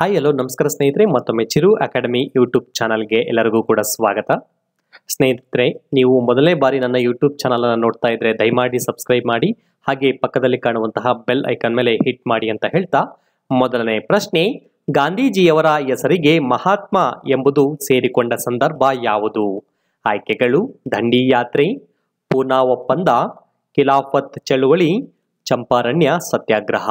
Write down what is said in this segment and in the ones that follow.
hi ಎಲ್ಲೋ ನಮಸ್ಕಾರ ಸ್ನೇಹಿತರೆ ಮತ್ತೊಮ್ಮೆ ಚಿರು ಅಕಾಡೆಮಿ ಯೂಟ್ಯೂಬ್ ಚಾನಲ್ಗೆ ಎಲ್ಲರಿಗೂ ಕೂಡ ಸ್ವಾಗತ ಸ್ನೇಹಿತರೆ ನೀವು ಮೊದಲನೇ ಬಾರಿ ನನ್ನ ಯೂಟ್ಯೂಬ್ ಚಾನಲನ್ನು ನೋಡ್ತಾ ಇದ್ದರೆ ದಯಮಾಡಿ ಸಬ್ಸ್ಕ್ರೈಬ್ ಮಾಡಿ ಹಾಗೆ ಪಕ್ಕದಲ್ಲಿ ಕಾಣುವಂತಹ ಬೆಲ್ ಐಕನ್ ಮೇಲೆ ಹಿಟ್ ಮಾಡಿ ಅಂತ ಹೇಳ್ತಾ ಮೊದಲನೇ ಪ್ರಶ್ನೆ ಗಾಂಧೀಜಿಯವರ ಹೆಸರಿಗೆ ಮಹಾತ್ಮ ಎಂಬುದು ಸೇರಿಕೊಂಡ ಸಂದರ್ಭ ಯಾವುದು ಆಯ್ಕೆಗಳು ದಂಡಿ ಯಾತ್ರೆ ಪೂನಾ ಒಪ್ಪಂದ ಖಿಲಾಫತ್ ಚಳುವಳಿ ಚಂಪಾರಣ್ಯ ಸತ್ಯಾಗ್ರಹ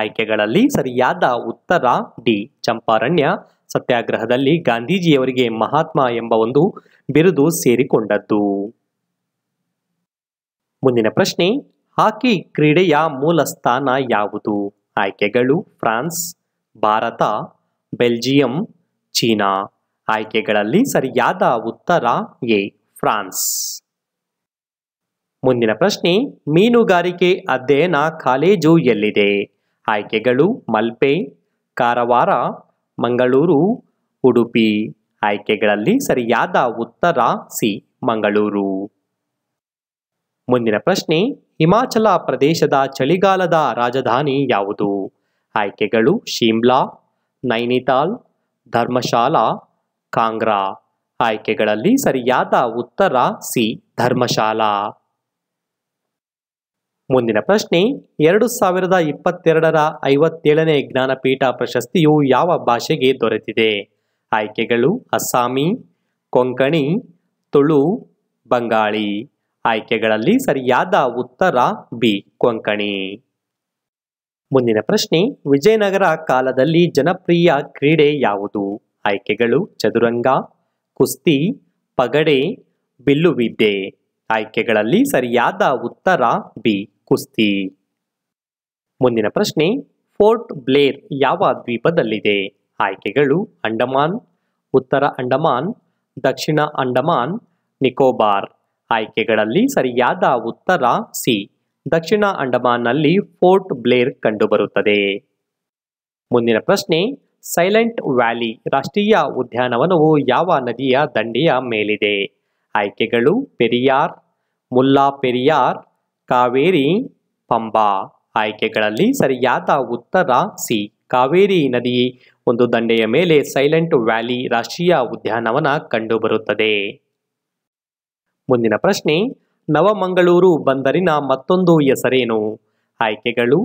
ಆಯ್ಕೆಗಳಲ್ಲಿ ಸರಿಯಾದ ಉತ್ತರ ಡಿ ಚಂಪಾರಣ್ಯ ಸತ್ಯಾಗ್ರಹದಲ್ಲಿ ಗಾಂಧೀಜಿಯವರಿಗೆ ಮಹಾತ್ಮ ಎಂಬ ಒಂದು ಬಿರುದು ಸೇರಿಕೊಂಡದ್ದು ಮುಂದಿನ ಪ್ರಶ್ನೆ ಹಾಕಿ ಕ್ರೀಡೆಯ ಮೂಲ ಸ್ಥಾನ ಯಾವುದು ಆಯ್ಕೆಗಳು ಫ್ರಾನ್ಸ್ ಭಾರತ ಬೆಲ್ಜಿಯಂ ಚೀನಾ ಆಯ್ಕೆಗಳಲ್ಲಿ ಸರಿಯಾದ ಉತ್ತರ ಎ ಫ್ರಾನ್ಸ್ ಮುಂದಿನ ಪ್ರಶ್ನೆ ಮೀನುಗಾರಿಕೆ ಅಧ್ಯಯನ ಕಾಲೇಜು ಎಲ್ಲಿದೆ ಆಯ್ಕೆಗಳು ಮಲ್ಪೆ ಕಾರವಾರ ಮಂಗಳೂರು ಉಡುಪಿ ಆಯ್ಕೆಗಳಲ್ಲಿ ಸರಿಯಾದ ಉತ್ತರ ಸಿ ಮಂಗಳೂರು ಮುಂದಿನ ಪ್ರಶ್ನೆ ಹಿಮಾಚಲ ಪ್ರದೇಶದ ಚಳಿಗಾಲದ ರಾಜಧಾನಿ ಯಾವುದು ಆಯ್ಕೆಗಳು ಶಿಮ್ಲಾ ನೈನಿತಾಲ್ ಧರ್ಮಶಾಲಾ ಕಾಂಗ್ರಾ ಆಯ್ಕೆಗಳಲ್ಲಿ ಸರಿಯಾದ ಉತ್ತರ ಸಿ ಧರ್ಮಶಾಲಾ ಮುಂದಿನ ಪ್ರಶ್ನೆ ಎರಡು ಸಾವಿರದ ಇಪ್ಪತ್ತೆರಡರ ಐವತ್ತೇಳನೇ ಜ್ಞಾನಪೀಠ ಪ್ರಶಸ್ತಿಯು ಯಾವ ಭಾಷೆಗೆ ದೊರೆತಿದೆ ಆಯ್ಕೆಗಳು ಅಸ್ಸಾಮಿ ಕೊಂಕಣಿ ತುಳು ಬಂಗಾಳಿ ಆಯ್ಕೆಗಳಲ್ಲಿ ಸರಿಯಾದ ಉತ್ತರ ಬಿ ಕೊಂಕಣಿ ಮುಂದಿನ ಪ್ರಶ್ನೆ ವಿಜಯನಗರ ಕಾಲದಲ್ಲಿ ಜನಪ್ರಿಯ ಕ್ರೀಡೆ ಯಾವುದು ಆಯ್ಕೆಗಳು ಚದುರಂಗ ಕುಸ್ತಿ ಪಗಡೆ ಬಿಲ್ಲುವಿದ್ದೆ ಆಯ್ಕೆಗಳಲ್ಲಿ ಸರಿಯಾದ ಉತ್ತರ ಬಿ ಕುಸ್ತಿ ಮುಂದಿನ ಪ್ರಶ್ನೆ ಫೋರ್ಟ್ ಬ್ಲೇರ್ ಯಾವ ದ್ವೀಪದಲ್ಲಿದೆ ಆಯ್ಕೆಗಳು ಅಂಡಮಾನ್ ಉತ್ತರ ಅಂಡಮಾನ್ ದಕ್ಷಿಣ ಅಂಡಮಾನ್ ನಿಕೋಬಾರ್ ಆಯ್ಕೆಗಳಲ್ಲಿ ಸರಿಯಾದ ಉತ್ತರ ಸಿ ದಕ್ಷಿಣ ಅಂಡಮಾನ್ನಲ್ಲಿ ಫೋರ್ಟ್ ಬ್ಲೇರ್ ಕಂಡುಬರುತ್ತದೆ ಮುಂದಿನ ಪ್ರಶ್ನೆ ಸೈಲೆಂಟ್ ವ್ಯಾಲಿ ರಾಷ್ಟ್ರೀಯ ಉದ್ಯಾನವನವು ಯಾವ ನದಿಯ ದಂಡೆಯ ಮೇಲಿದೆ ಆಯ್ಕೆಗಳು ಪೆರಿಯಾರ್ ಮುಲ್ಲಾ ಪೆರಿಯಾರ್ ಕಾವೇರಿ ಪಂಬಾ ಆಯ್ಕೆಗಳಲ್ಲಿ ಸರಿಯಾದ ಉತ್ತರ ಸಿ ಕಾವೇರಿ ನದಿ ಒಂದು ದಂಡೆಯ ಮೇಲೆ ಸೈಲೆಂಟ್ ವ್ಯಾಲಿ ರಾಷ್ಟ್ರೀಯ ಉದ್ಯಾನವನ ಕಂಡುಬರುತ್ತದೆ ಮುಂದಿನ ಪ್ರಶ್ನೆ ನವಮಂಗಳೂರು ಬಂದರಿನ ಮತ್ತೊಂದು ಹೆಸರೇನು ಆಯ್ಕೆಗಳು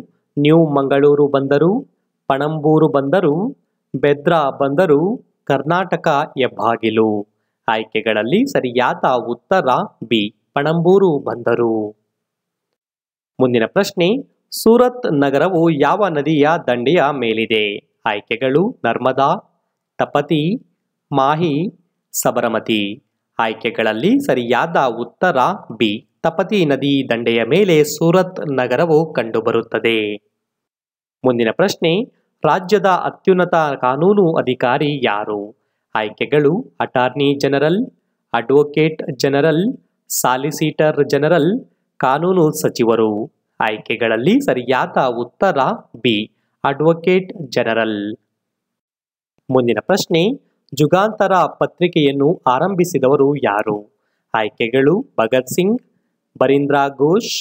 ನ್ಯೂ ಮಂಗಳೂರು ಬಂದರು ಪಣಂಬೂರು ಬಂದರು ಬೆದ್ರಾ ಬಂದರು ಕರ್ನಾಟಕ ಹೆಬ್ಬಾಗಿಲು ಆಯ್ಕೆಗಳಲ್ಲಿ ಸರಿಯಾದ ಉತ್ತರ ಬಿ ಪಣಂಬೂರು ಬಂದರು ಮುಂದಿನ ಪ್ರಶ್ನೆ ಸೂರತ್ ನಗರವು ಯಾವ ನದಿಯ ದಂಡೆಯ ಮೇಲಿದೆ ಆಯ್ಕೆಗಳು ನರ್ಮದಾ ತಪತಿ ಮಾಹಿ ಸಬರಮತಿ ಆಯ್ಕೆಗಳಲ್ಲಿ ಸರಿಯಾದ ಉತ್ತರ ಬಿ ತಪತಿ ನದಿ ದಂಡೆಯ ಮೇಲೆ ಸೂರತ್ ನಗರವು ಕಂಡುಬರುತ್ತದೆ ಮುಂದಿನ ಪ್ರಶ್ನೆ ರಾಜ್ಯದ ಅತ್ಯುನ್ನತ ಕಾನೂನು ಅಧಿಕಾರಿ ಯಾರು ಆಯ್ಕೆಗಳು attorney general advocate general solicitor general ಕಾನೂನು ಸಚಿವರು ಆಯ್ಕೆಗಳಲ್ಲಿ ಸರಿಯಾದ ಉತ್ತರ ಬಿ ಅಡ್ವೊಕೇಟ್ ಜನರಲ್ ಮುಂದಿನ ಪ್ರಶ್ನೆ ಜುಗಾಂತರ ಪತ್ರಿಕೆಯನ್ನು ಆರಂಭಿಸಿದವರು ಯಾರು ಆಯ್ಕೆಗಳು ಭಗತ್ ಸಿಂಗ್ ಬರೀಂದ್ರ ಘೋಷ್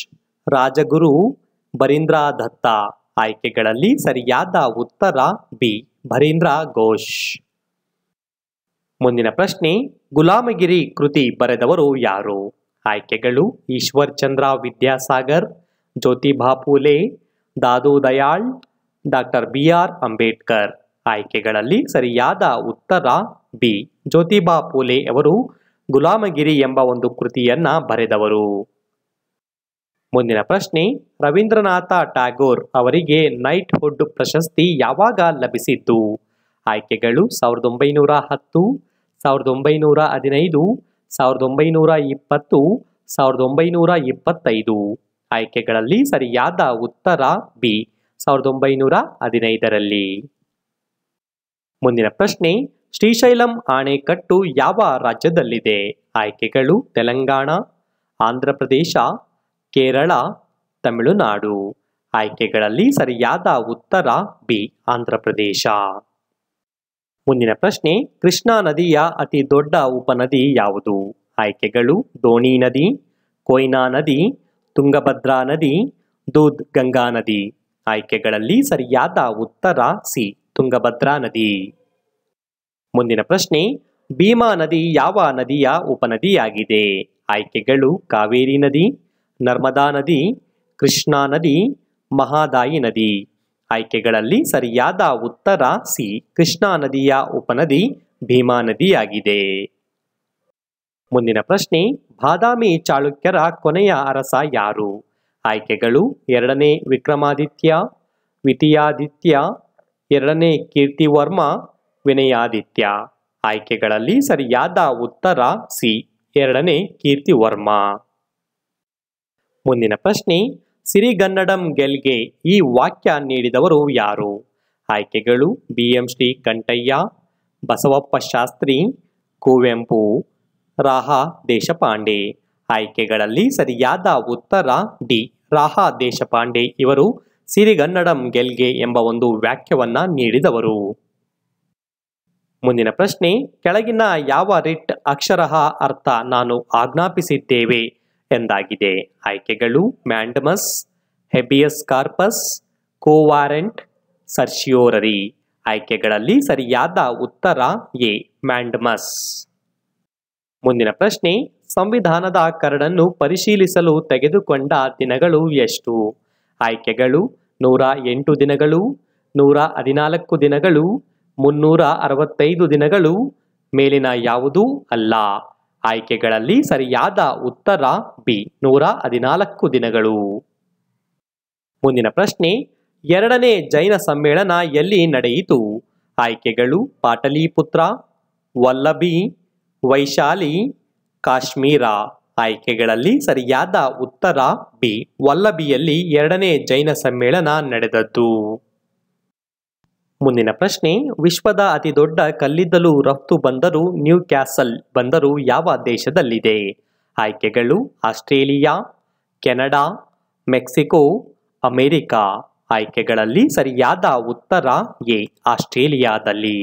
ರಾಜಗುರು ಬರೀಂದ್ರ ದತ್ತ ಆಯ್ಕೆಗಳಲ್ಲಿ ಸರಿಯಾದ ಉತ್ತರ ಬಿ ಬರೀಂದ್ರ ಘೋಷ್ ಮುಂದಿನ ಪ್ರಶ್ನೆ ಗುಲಾಮಗಿರಿ ಕೃತಿ ಬರೆದವರು ಯಾರು ಆಯ್ಕೆಗಳು Ishwar Chandra Vidyasagar Jyotiba Phule Dadu Dayal doctor B R Ambedkar ಆಯ್ಕೆಗಳಲ್ಲಿ ಸರಿಯಾದ ಉತ್ತರ ಬಿ ಜ್ಯೋತಿಬಾ ಪೂಲೆ ಅವರು ಗುಲಾಮಗಿರಿ ಎಂಬ ಒಂದು ಕೃತಿಯನ್ನ ಬರೆದವರು ಮುಂದಿನ ಪ್ರಶ್ನೆ ರವೀಂದ್ರನಾಥ ಟ್ಯಾಗೋರ್ ಅವರಿಗೆ ನೈಟ್ ಹುಡ್ ಪ್ರಶಸ್ತಿ ಯಾವಾಗ ಲಭಿಸಿತ್ತು ಆಯ್ಕೆಗಳು ಸಾವಿರದ ಒಂಬೈನೂರ ಹತ್ತು ಸಾವಿರದ ಒಂಬೈನೂರ ಹದಿನೈದು ಸಾವಿರದ ಒಂಬೈನೂರ ಇಪ್ಪತ್ತು ಸಾವಿರದ ಒಂಬೈನೂರ ಇಪ್ಪತ್ತೈದು ಆಯ್ಕೆಗಳಲ್ಲಿ ಸರಿಯಾದ ಉತ್ತರ ಬಿ ಸಾವಿರದ ಒಂಬೈನೂರ ಹದಿನೈದರಲ್ಲಿ ಮುಂದಿನ ಪ್ರಶ್ನೆ ಶ್ರೀಶೈಲಂ ಆಣೆಕಟ್ಟು ಯಾವ ರಾಜ್ಯದಲ್ಲಿದೆ ಆಯ್ಕೆಗಳು ತೆಲಂಗಾಣ ಆಂಧ್ರ ಪ್ರದೇಶ ಕೇರಳ ತಮಿಳುನಾಡು ಆಯ್ಕೆಗಳಲ್ಲಿ ಸರಿಯಾದ ಉತ್ತರ ಬಿ ಆಂಧ್ರ ಪ್ರದೇಶ ಮುಂದಿನ ಪ್ರಶ್ನೆ ಕೃಷ್ಣಾ ನದಿಯ ಅತಿ ದೊಡ್ಡ ಉಪನದಿ ಯಾವುದು ಆಯ್ಕೆಗಳು ದೋಣಿ ನದಿ ಕೊಯ್ನಾ ನದಿ ತುಂಗಭದ್ರಾ ನದಿ ದೂದ್ ಗಂಗಾ ನದಿ ಆಯ್ಕೆಗಳಲ್ಲಿ ಸರಿಯಾದ ಉತ್ತರ ಸಿ ತುಂಗಭದ್ರಾ ನದಿ ಮುಂದಿನ ಪ್ರಶ್ನೆ ಭೀಮಾ ನದಿ ಯಾವ ನದಿಯ ಉಪನದಿಯಾಗಿದೆ ಆಯ್ಕೆಗಳು ಕಾವೇರಿ ನದಿ ನರ್ಮದಾ ನದಿ ಕೃಷ್ಣಾ ನದಿ ಮಹಾದಾಯಿ ನದಿ ಆಯ್ಕೆಗಳಲ್ಲಿ ಸರಿಯಾದ ಉತ್ತರ ಸಿ ಕೃಷ್ಣಾ ನದಿಯ ಉಪನದಿ ಭೀಮಾ ನದಿಯಾಗಿದೆ ಮುಂದಿನ ಪ್ರಶ್ನೆ ಬಾದಾಮಿ ಚಾಳುಕ್ಯರ ಕೊನೆಯ ಅರಸ ಯಾರು ಆಯ್ಕೆಗಳು ಎರಡನೇ ವಿಕ್ರಮಾದಿತ್ಯ ದ್ವಿತೀಯಾದಿತ್ಯ ಎರಡನೇ ಕೀರ್ತಿವರ್ಮ ವಿನಯಾದಿತ್ಯ ಆಯ್ಕೆಗಳಲ್ಲಿ ಸರಿಯಾದ ಉತ್ತರ ಸಿ ಎರಡನೇ ಕೀರ್ತಿವರ್ಮ ಮುಂದಿನ ಪ್ರಶ್ನೆ ಸಿರಿಗನ್ನಡಂ ಗೆಲ್ಗೆ ಈ ವಾಕ್ಯ ನೀಡಿದವರು ಯಾರು ಆಯ್ಕೆಗಳು B M Srikantaiah Basavappa Shastri Kuvempu ರಾಹಾ ದೇಶಪಾಂಡೆ ಆಯ್ಕೆಗಳಲ್ಲಿ ಸರಿಯಾದ ಉತ್ತರ ಡಿ ರಾಹಾ ದೇಶಪಾಂಡೆ ಇವರು ಸಿರಿಗನ್ನಡಂ ಗೆಲ್ಗೆ ಎಂಬ ಒಂದು ವ್ಯಾಖ್ಯವನ್ನ ನೀಡಿದವರು ಮುಂದಿನ ಪ್ರಶ್ನೆ ಕೆಳಗಿನ ಯಾವ ರಿಟ್ ಅಕ್ಷರಹ ಅರ್ಥ ನಾನು ಆಜ್ಞಾಪಿಸಿದ್ದೇವೆ ಎಂದಾಗಿದೆ ಆಯ್ಕೆಗಳು mandamus habeas corpus quo warranto certiorari ಆಯ್ಕೆಗಳಲ್ಲಿ ಸರಿಯಾದ ಉತ್ತರ ಎ ಮ್ಯಾಂಡಮಸ್ ಮುಂದಿನ ಪ್ರಶ್ನೆ ಸಂವಿಧಾನದ ಕರಡನ್ನು ಪರಿಶೀಲಿಸಲು ತೆಗೆದುಕೊಂಡ ದಿನಗಳು ಎಷ್ಟು ಆಯ್ಕೆಗಳು ನೂರ ಎಂಟು ದಿನಗಳು ನೂರ ಹದಿನಾಲ್ಕು ದಿನಗಳು ಮುನ್ನೂರ ಅರವತ್ತೈದು ದಿನಗಳು ಮೇಲಿನ ಯಾವುದೂ ಅಲ್ಲ ಆಯ್ಕೆಗಳಲ್ಲಿ ಸರಿಯಾದ ಉತ್ತರ ಬಿ ನೂರ ಹದಿನಾಲ್ಕು ದಿನಗಳು ಮುಂದಿನ ಪ್ರಶ್ನೆ ಎರಡನೇ ಜೈನ ಸಮ್ಮೇಳನ ಎಲ್ಲಿ ನಡೆಯಿತು ಆಯ್ಕೆಗಳು ಪಾಟಲಿಪುತ್ರ ವಲ್ಲಭಿ ವೈಶಾಲಿ ಕಾಶ್ಮೀರ ಆಯ್ಕೆಗಳಲ್ಲಿ ಸರಿಯಾದ ಉತ್ತರ ಬಿ ವಲ್ಲಭಿಯಲ್ಲಿ ಎರಡನೇ ಜೈನ ಸಮ್ಮೇಳನ ನಡೆದದ್ದು ಮುಂದಿನ ಪ್ರಶ್ನೆ ವಿಶ್ವದ ಅತಿದೊಡ್ಡ ಕಲ್ಲಿದ್ದಲು ರಫ್ತು ಬಂದರು ನ್ಯೂ ಕ್ಯಾಸಲ್ ಬಂದರು ಯಾವ ದೇಶದಲ್ಲಿದೆ ಆಯ್ಕೆಗಳು ಆಸ್ಟ್ರೇಲಿಯಾ ಕೆನಡಾ ಮೆಕ್ಸಿಕೋ ಅಮೆರಿಕಾ ಆಯ್ಕೆಗಳಲ್ಲಿ ಸರಿಯಾದ ಉತ್ತರ ಎ ಆಸ್ಟ್ರೇಲಿಯಾದಲ್ಲಿ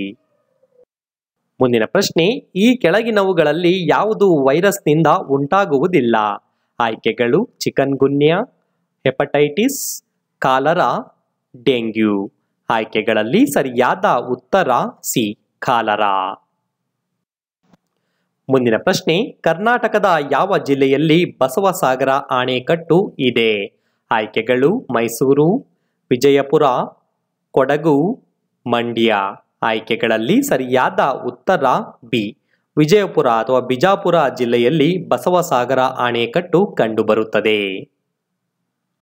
ಮುಂದಿನ ಪ್ರಶ್ನೆ ಈ ಕೆಳಗಿನವುಗಳಲ್ಲಿ ಯಾವುದು ವೈರಸ್ನಿಂದ ಉಂಟಾಗುವುದಿಲ್ಲ ಆಯ್ಕೆಗಳು chikungunya hepatitis cholera dengue ಆಯ್ಕೆಗಳಲ್ಲಿ ಸರಿಯಾದ ಉತ್ತರ ಸಿ ಕಾಲರಾ ಮುಂದಿನ ಪ್ರಶ್ನೆ ಕರ್ನಾಟಕದ ಯಾವ ಜಿಲ್ಲೆಯಲ್ಲಿ ಬಸವಸಾಗರ ಅಣೆಕಟ್ಟು ಇದೆ ಆಯ್ಕೆಗಳು ಮೈಸೂರು ವಿಜಯಪುರ ಕೊಡಗು ಮಂಡ್ಯ ಆಯ್ಕೆಗಳಲ್ಲಿ ಸರಿಯಾದ ಉತ್ತರ ಬಿ ವಿಜಯಪುರ ಅಥವಾ ಬಿಜಾಪುರ ಜಿಲ್ಲೆಯಲ್ಲಿ ಬಸವಸಾಗರ ಅಣೆಕಟ್ಟು ಕಂಡುಬರುತ್ತದೆ